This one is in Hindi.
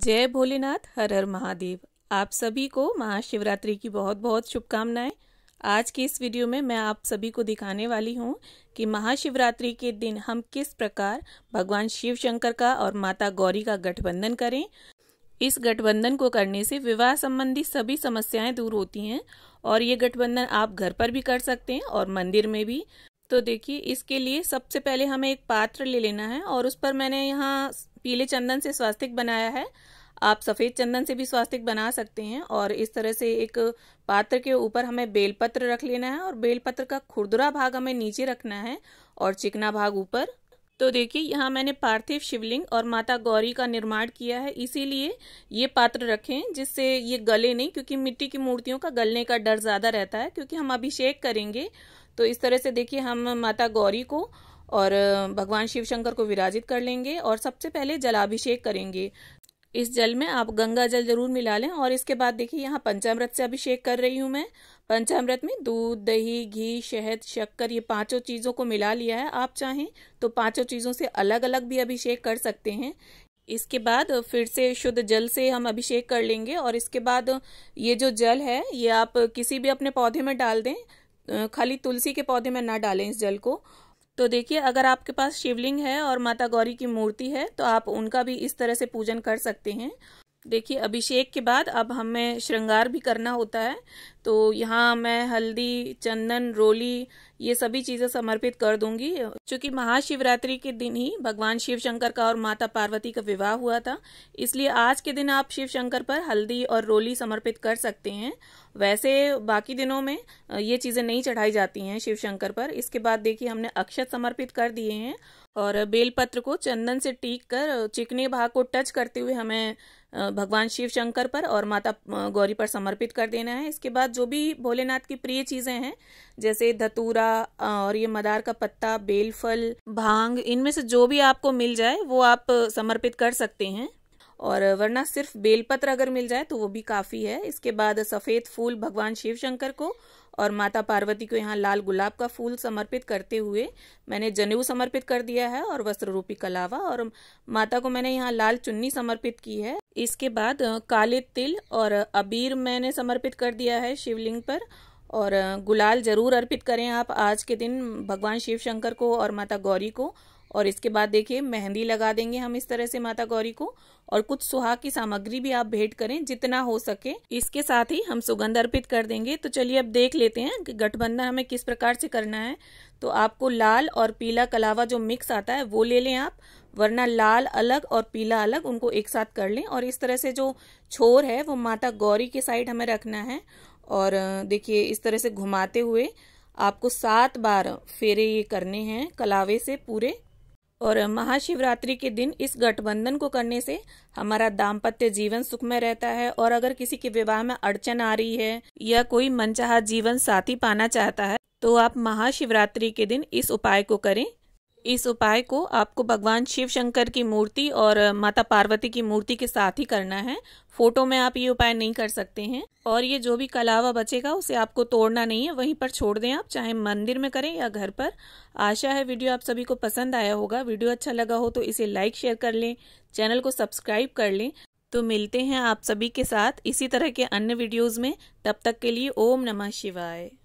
जय भोलेनाथ हर हर महादेव आप सभी को महाशिवरात्रि की बहुत बहुत शुभकामनाएं आज की इस वीडियो में मैं आप सभी को दिखाने वाली हूं कि महाशिवरात्रि के दिन हम किस प्रकार भगवान शिव शंकर का और माता गौरी का गठबंधन करें इस गठबंधन को करने से विवाह संबंधी सभी समस्याएं दूर होती हैं और ये गठबंधन आप घर पर भी कर सकते हैं और मंदिर में भी तो देखिए इसके लिए सबसे पहले हमें एक पात्र ले लेना है और उस पर मैंने यहाँ पीले चंदन से स्वास्तिक बनाया है आप सफ़ेद चंदन से भी स्वास्तिक बना सकते हैं और इस तरह से एक पात्र के ऊपर हमें बेलपत्र रख लेना है और बेलपत्र का खुरदुरा भाग हमें नीचे रखना है और चिकना भाग ऊपर तो देखिए यहाँ मैंने पार्थिव शिवलिंग और माता गौरी का निर्माण किया है इसीलिए ये पात्र रखें जिससे ये गले नहीं क्योंकि मिट्टी की मूर्तियों का गलने का डर ज़्यादा रहता है क्योंकि हम अभिषेक करेंगे तो इस तरह से देखिए हम माता गौरी को और भगवान शिव शंकर को विराजित कर लेंगे और सबसे पहले जलाभिषेक करेंगे इस जल में आप गंगा जल जरूर मिला लें और इसके बाद देखिए यहाँ पंचामृत से अभिषेक कर रही हूँ मैं पंचामृत में दूध दही घी शहद शक्कर ये पांचों चीज़ों को मिला लिया है आप चाहें तो पांचों चीज़ों से अलग अलग भी अभिषेक कर सकते हैं इसके बाद फिर से शुद्ध जल से हम अभिषेक कर लेंगे और इसके बाद ये जो जल है ये आप किसी भी अपने पौधे में डाल दें खाली तुलसी के पौधे में ना डालें इस जल को तो देखिए अगर आपके पास शिवलिंग है और माता गौरी की मूर्ति है तो आप उनका भी इस तरह से पूजन कर सकते हैं देखिए अभिषेक के बाद अब हमें श्रृंगार भी करना होता है तो यहाँ मैं हल्दी चंदन रोली ये सभी चीज़ें समर्पित कर दूंगी क्योंकि महाशिवरात्रि के दिन ही भगवान शिव शंकर का और माता पार्वती का विवाह हुआ था इसलिए आज के दिन आप शिव शंकर पर हल्दी और रोली समर्पित कर सकते हैं वैसे बाकी दिनों में ये चीज़ें नहीं चढ़ाई जाती हैं शिव शंकर पर इसके बाद देखिए हमने अक्षत समर्पित कर दिए हैं और बेलपत्र को चंदन से टीक कर चिकने भाग को टच करते हुए हमें भगवान शिव शंकर पर और माता गौरी पर समर्पित कर देना है इसके बाद जो भी भोलेनाथ की प्रिय चीज़ें हैं जैसे धतूरा और ये मदार का पत्ता बेलफल भांग इनमें से जो भी आपको मिल जाए वो आप समर्पित कर सकते हैं और वरना सिर्फ बेलपत्र अगर मिल जाए तो वो भी काफ़ी है इसके बाद सफ़ेद फूल भगवान शिव शंकर को और माता पार्वती को यहाँ लाल गुलाब का फूल समर्पित करते हुए मैंने जनेऊ समर्पित कर दिया है और वस्त्र रूपी कलावा और माता को मैंने यहाँ लाल चुन्नी समर्पित की है इसके बाद काले तिल और अबीर मैंने समर्पित कर दिया है शिवलिंग पर और गुलाल जरूर अर्पित करें आप आज के दिन भगवान शिव शंकर को और माता गौरी को और इसके बाद देखिए मेहंदी लगा देंगे हम इस तरह से माता गौरी को और कुछ सुहाग की सामग्री भी आप भेंट करें जितना हो सके इसके साथ ही हम सुगंध अर्पित कर देंगे तो चलिए अब देख लेते हैं कि गठबंधन हमें किस प्रकार से करना है तो आपको लाल और पीला कलावा जो मिक्स आता है वो ले लें आप वरना लाल अलग और पीला अलग उनको एक साथ कर लें और इस तरह से जो छोर है वो माता गौरी के साइड हमें रखना है और देखिए इस तरह से घुमाते हुए आपको सात बार फेरे ये करने हैं कलावे से पूरे और महाशिवरात्रि के दिन इस गठबंधन को करने से हमारा दाम्पत्य जीवन सुखमय रहता है और अगर किसी के विवाह में अड़चन आ रही है या कोई मनचाहा जीवन साथी पाना चाहता है तो आप महाशिवरात्रि के दिन इस उपाय को करें इस उपाय को आपको भगवान शिव शंकर की मूर्ति और माता पार्वती की मूर्ति के साथ ही करना है फोटो में आप ये उपाय नहीं कर सकते हैं और ये जो भी कलावा बचेगा उसे आपको तोड़ना नहीं है वहीं पर छोड़ दें आप चाहे मंदिर में करें या घर पर आशा है वीडियो आप सभी को पसंद आया होगा वीडियो अच्छा लगा हो तो इसे लाइक शेयर कर लें चैनल को सब्सक्राइब कर लें तो मिलते हैं आप सभी के साथ इसी तरह के अन्य वीडियोज़ में तब तक के लिए ओम नमः शिवाय